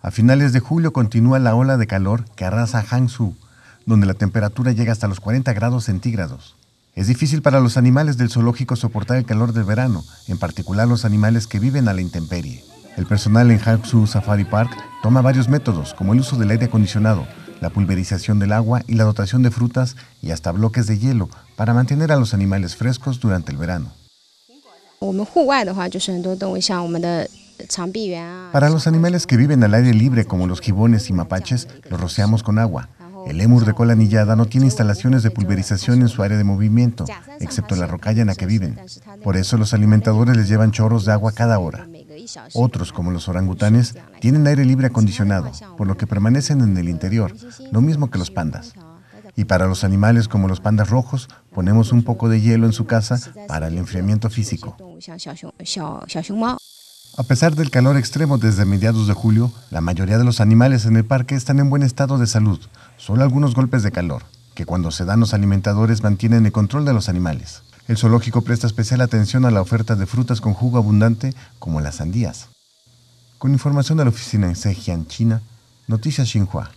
A finales de julio continúa la ola de calor que arrasa Hangzhou, donde la temperatura llega hasta los 40 grados centígrados. Es difícil para los animales del zoológico soportar el calor del verano, en particular los animales que viven a la intemperie. El personal en Hangzhou Safari Park toma varios métodos, como el uso del aire acondicionado, la pulverización del agua y la dotación de frutas y hasta bloques de hielo para mantener a los animales frescos durante el verano. Para los animales que viven al aire libre, como los gibones y mapaches, los rociamos con agua. El émur de cola anillada no tiene instalaciones de pulverización en su área de movimiento, excepto la rocalla en la que viven. Por eso los alimentadores les llevan chorros de agua cada hora. Otros, como los orangutanes, tienen aire libre acondicionado, por lo que permanecen en el interior, lo mismo que los pandas. Y para los animales como los pandas rojos, ponemos un poco de hielo en su casa para el enfriamiento físico. A pesar del calor extremo desde mediados de julio, la mayoría de los animales en el parque están en buen estado de salud, solo algunos golpes de calor, que cuando se dan los alimentadores mantienen el control de los animales. El zoológico presta especial atención a la oferta de frutas con jugo abundante como las sandías. Con información de la oficina en Zhejiang, China, Noticias Xinhua.